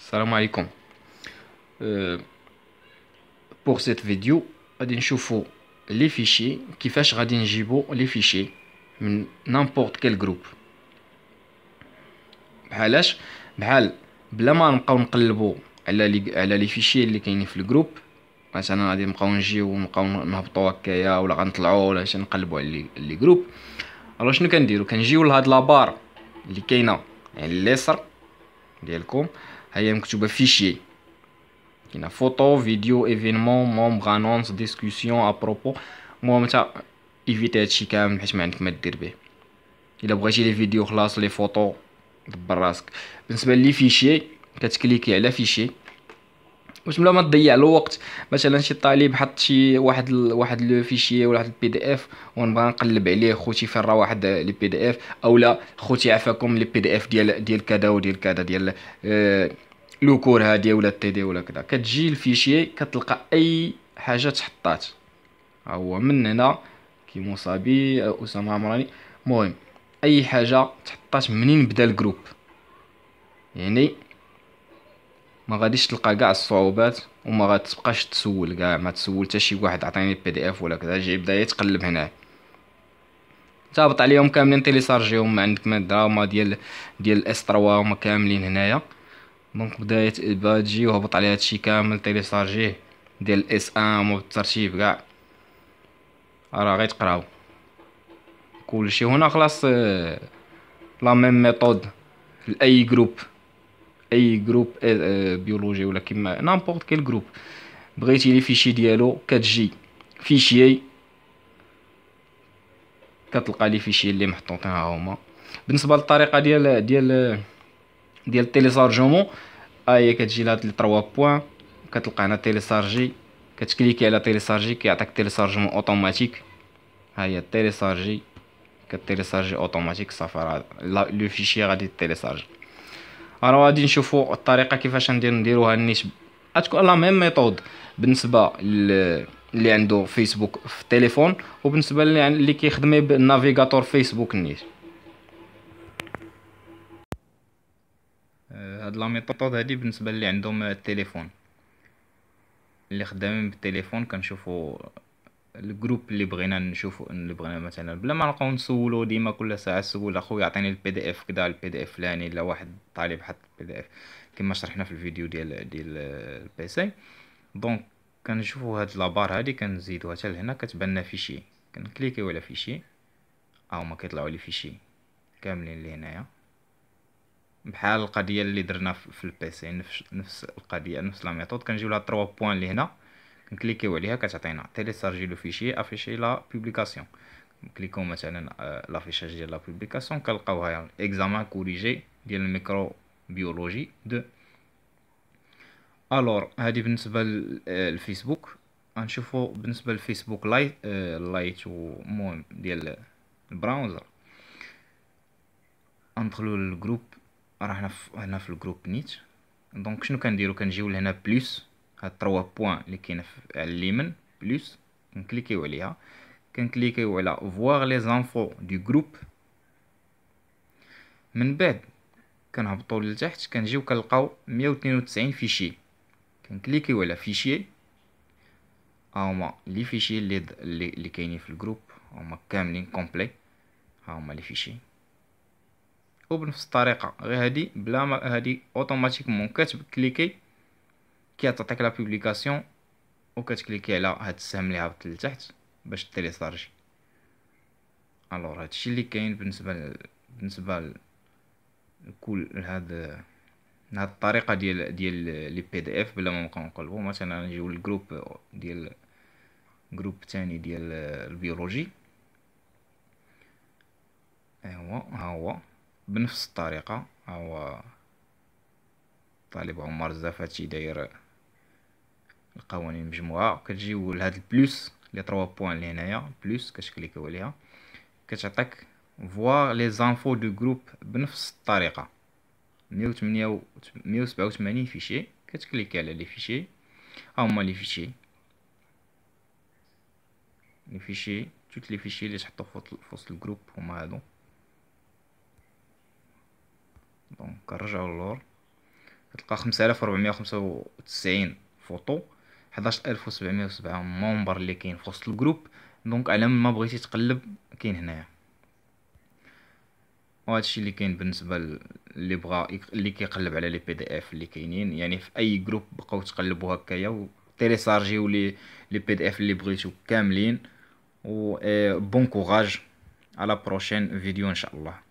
السلام عليكم بور سيت فيديو غادي نشوفو لي فيشي كيفاش غادي نجيبو لي فيشي من نامبورط كيل جروب بحالاش بحال بلا ما نبقاو نقلبو على لي على لي فيشي اللي كاينين في الجروب مثلا غادي نبقاو نجيو ونبقاو نهبطو هكايا ولا غنطلعو ولا شي نقلبو على لي جروب الو شنو كنديرو كنجيو لهاد لابار اللي كاينه على اليسر ديالكم hayem kuchuba fichier a photo vidéo, événement membre annonce discussion à propos moom ça éviter de ci kam hach ma entkma dirbe Il bghay ci les vidéos khlas les photos brask bensbe li fichier katcliquer ala fichier باش بلا ما تضيع الوقت مثلا شي طالب حط شي واحد ال... واحد لو فيشي ولا واحد البي دي اف ونبغى نقلب عليه خوتي فين واحد لي بي دي اف اولا خوتي عفاكم لي بي دي اف ديال ديال كذا وديال كذا ديال آه لوكور هادي ولا تي دي ولا كذا كتجي الفيشي كتلقى اي حاجه تحطات ها هو من هنا كي مصابي اسامه عمراني المهم اي حاجه تحطات منين بدا الجروب يعني ما غاديش تلقى كاع الصعوبات وما غتبقاش تسول كاع ما تسول حتى شي واحد عطيني بي دي اف ولا كذا جي بدا يتقلب هنا تهبط عليهم كاملين تيليسارجيهم عندك ما دراما ديال ديال الاس 3 هما كاملين هنايا دونك بداية بدا تجي وهبط على هادشي كامل تيليشارجيه ديال الاس 1 مو بالترتيب كاع راه غير تقراو كلشي هنا خلاص لا ميم ميثود لاي جروب اي جروب بيولوجي أه، ولا كيما نامبورت كيل جروب بغيتي لي فيشي ديالو كتجي فيشيي كتلقى لي فيشي اللي محطوطين ها هما بالنسبه للطريقه ديال ديال ديال التيليشارجمون آه، هي كتجي لهاد لي 3 بوين كتلقى هنا تيليشارجي كتكليكي على تيليشارجي كيعطيك تيليشارجمون اوتوماتيك ها هي تيليشارجي كتيليشارجي اوتوماتيك صافي راه لو فيشي غادي تيليشارجي راه غادي نشوفوا الطريقه كيفاش ندير نديروها النسب غتكون لا ميم ميثود بالنسبه اللي عنده فيسبوك في التليفون وبالنسبه اللي, اللي كيخدم بالنافيغاتور فيسبوك نيت آه، هاد لا ميثود هادي بالنسبه اللي عندهم التليفون اللي خدامين بالتليفون كنشوفوا الجروب اللي بغينا نشوفو اللي بغينا مثلا بلا ما نبقاو نسولو ديما كل ساعه سول اخويا عطيني البي دي اف كدا البي دي اف فلاني لا واحد طالب حط البي دي اف كما شرحنا في الفيديو ديال ديال البي سي دونك كنشوفو هاد لابار هادي كنزيدوها حتى لهنا كتبان لنا فيشي كنكليكيو على فيشي ها هما كيطلعوا لي فيشي كاملين هنايا بحال القضيه اللي درنا في البي سي نفس نفس القضيه نفس لا ميثود كنجيو لها 3 بوين هنا نكليكيو عليها كتعطينا تيليشارجي لو فيشي افيشي لا بوبليكاسيون نكليكيو مثلا لافيشاج ديال لا بوبليكاسيون كنلقاوها اكزامان كوريجي ديال الميكرو بيولوجي دو الور هذه بالنسبه للفيسبوك غنشوفوا بالنسبه للفيسبوك لايت آه لايت ومهم ديال البراوزر ندخلو للجروب راه حنا هنا في الجروب نيت دونك شنو كنديرو كنجيو لهنا بلوس هاد 3 بوين اللي كاين على اليمين بلس كنكليكيو عليها كنكليكيو على فواغ لي زانفو دو جروب من بعد كنهبطوا لتحت كنجيو كنلقاو 192 فيشي كنكليكيو على فيشي هما لي فيشي اللي اللي كاينين في الجروب هما كاملين كومبلي هما لي فيشي وبنفس الطريقه غير هادي بلا ما هادي اوتوماتيكمون كتب كليكي كي تعطيك لا بوبليكاسيون كتكليكي على هاد السهم اللي هابط لتحت باش تيليسارجي الوغ هادشي اللي كاين بالنسبه ل... بالنسبه لكل هاد هاد الطريقه ديال ديال لي بي دي اف بلا ما نبقاو نقلبو مثلا نجيو للجروب ديال جروب تاني ديال البيولوجي ايوا ها هو بنفس الطريقه ها هو طالب عمر الزفاتي داير القوانين مجموعه كتجيو لهاد البلوس لي 3 بوين اللي هنايا بلوس كتشكليكو عليها كتعطيك فوار لي زانفو دو جروب بنفس الطريقه 187 فيشي كتكليكي على لي فيشي ها هما لي فيشي لي فيشي توت لي فيشي لي تحطو في وسط الجروب هما هادو دونك نرجعو للور كتلقى 5495 فوتو 11707 ممبر اللي كاين في وسط الجروب دونك على ما بغيتي تقلب كاين هنايا وهذا الشيء اللي كاين بالنسبه اللي بغا اللي كيقلب على لي بي دي اف اللي كاينين يعني في اي جروب بقاو تقلبوا هكايا وتيليسارجيو لي لي بي دي اف اللي بغيتو كاملين و بون كوراج على بروشين فيديو ان شاء الله